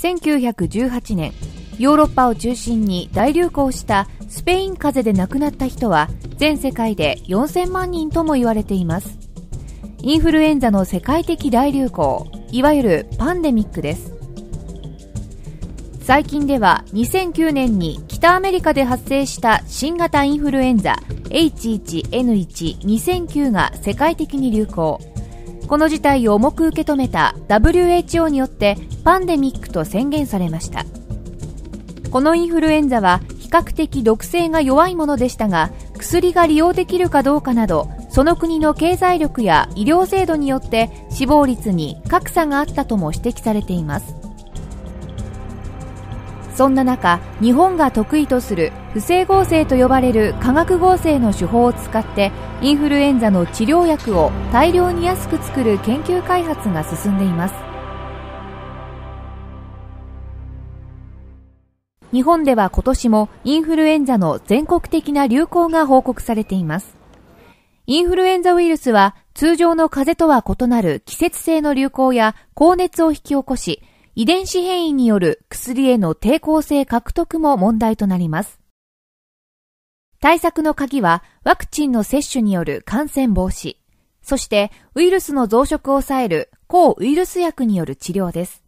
1918年ヨーロッパを中心に大流行したスペイン風邪で亡くなった人は全世界で4000万人とも言われていますインフルエンザの世界的大流行いわゆるパンデミックです最近では2009年に北アメリカで発生した新型インフルエンザ H1N12009 が世界的に流行この事態を重く受け止めた WHO によってパンデミックと宣言されましたこのインフルエンザは比較的毒性が弱いものでしたが薬が利用できるかどうかなどその国の経済力や医療制度によって死亡率に格差があったとも指摘されていますそんな中日本が得意とする不正合成と呼ばれる化学合成の手法を使ってインフルエンザの治療薬を大量に安く作る研究開発が進んでいます日本では今年もインフルエンザの全国的な流行が報告されていますインフルエンザウイルスは通常の風邪とは異なる季節性の流行や高熱を引き起こし遺伝子変異による薬への抵抗性獲得も問題となります。対策の鍵はワクチンの接種による感染防止、そしてウイルスの増殖を抑える抗ウイルス薬による治療です。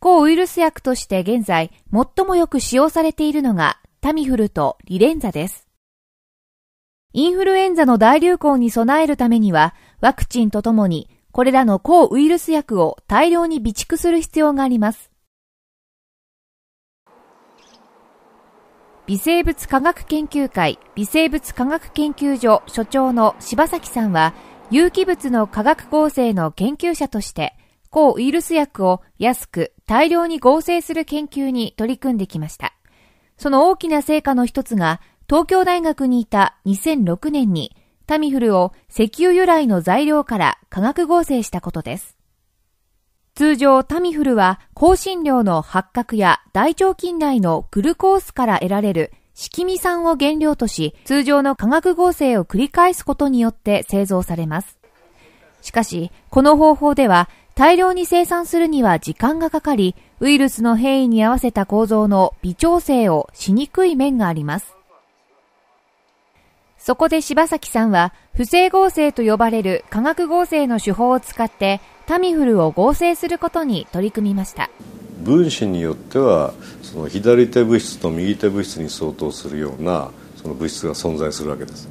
抗ウイルス薬として現在最もよく使用されているのがタミフルとリレンザです。インフルエンザの大流行に備えるためにはワクチンとともにこれらの抗ウイルス薬を大量に備蓄する必要があります。微生物科学研究会微生物科学研究所所長の柴崎さんは有機物の化学合成の研究者として抗ウイルス薬を安く大量に合成する研究に取り組んできました。その大きな成果の一つが東京大学にいた2006年にタミフルを石油由来の材料から化学合成したことです。通常タミフルは香辛料の八角や大腸菌内のグルコースから得られる色味酸を原料とし、通常の化学合成を繰り返すことによって製造されます。しかし、この方法では大量に生産するには時間がかかり、ウイルスの変異に合わせた構造の微調整をしにくい面があります。そこで柴崎さんは、不正合成と呼ばれる化学合成の手法を使って、タミフルを合成することに取り組みました。分子によっては、その左手物質と右手物質に相当するようなその物質が存在するわけです。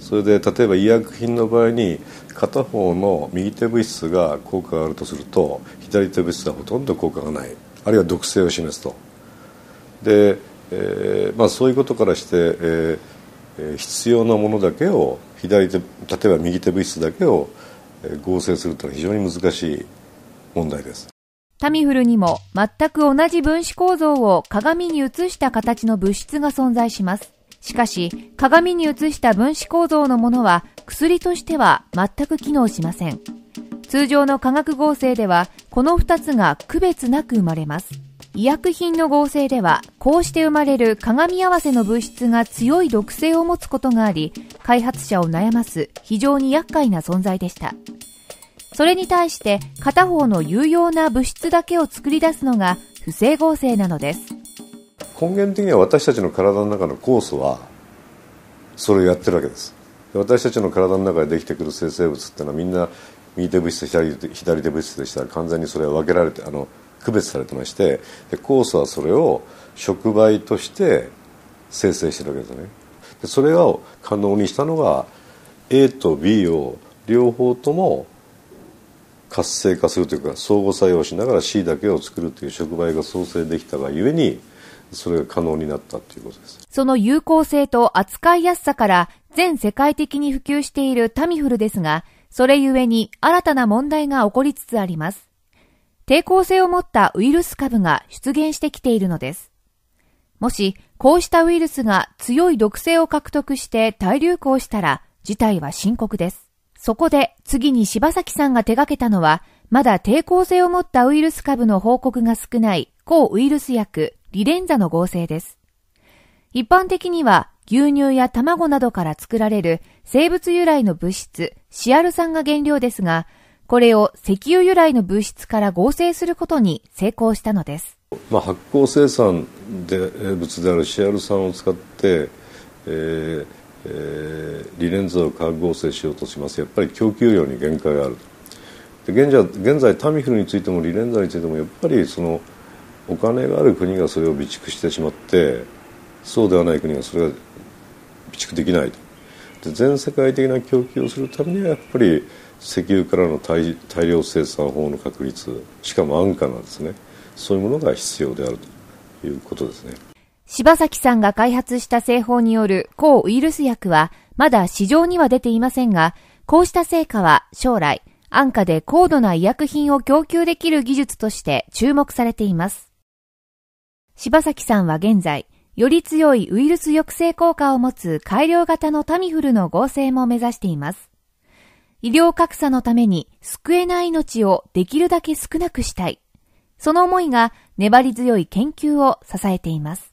それで例えば医薬品の場合に片方の右手物質が効果があるとすると左手物質はほとんど効果がないあるいは毒性を示すとで、えーまあ、そういうことからして、えー、必要なものだけを左手例えば右手物質だけを合成するというのは非常に難しい問題ですタミフルにも全く同じ分子構造を鏡に映した形の物質が存在しますしかし鏡に映した分子構造のものは薬としては全く機能しません通常の化学合成ではこの2つが区別なく生まれます医薬品の合成ではこうして生まれる鏡合わせの物質が強い毒性を持つことがあり開発者を悩ます非常に厄介な存在でしたそれに対して片方の有用な物質だけを作り出すのが不整合成なのです根源的には私たちの体の中の酵素はそれをやってるわけです私たちの体の中でできてくる生成物ってのはみんな右手物質左左手物質でしたら完全にそれは分けられてあの区別されてまして酵素はそれを触媒として生成してるわけですねでそれを可能にしたのが A と B を両方とも活性化するというか相互作用しながら C だけを作るという触媒が創生できたがゆえにそれが可能になったということですその有効性と扱いやすさから全世界的に普及しているタミフルですがそれゆえに新たな問題が起こりつつあります抵抗性を持ったウイルス株が出現してきているのです。もし、こうしたウイルスが強い毒性を獲得して大流行したら、事態は深刻です。そこで、次に柴崎さんが手掛けたのは、まだ抵抗性を持ったウイルス株の報告が少ない抗ウイルス薬、リレンザの合成です。一般的には、牛乳や卵などから作られる生物由来の物質、シアル酸が原料ですが、これを石油由来の物質から合成することに成功したのです、まあ、発酵生産で物であるシアル酸を使って、えーえー、リレンズを化学合成しようとしますやっぱり供給量に限界があるで現在現在タミフルについてもリレンザについてもやっぱりそのお金がある国がそれを備蓄してしまってそうではない国がそれが備蓄できないとで全世界的な供給をするためにはやっぱり石油からの大量生産法の確立しかも安価なんですねそういうものが必要であるということですね柴崎さんが開発した製法による抗ウイルス薬はまだ市場には出ていませんがこうした成果は将来安価で高度な医薬品を供給できる技術として注目されています柴崎さんは現在より強いウイルス抑制効果を持つ改良型のタミフルの合成も目指しています医療格差のために救えない命をできるだけ少なくしたい。その思いが粘り強い研究を支えています。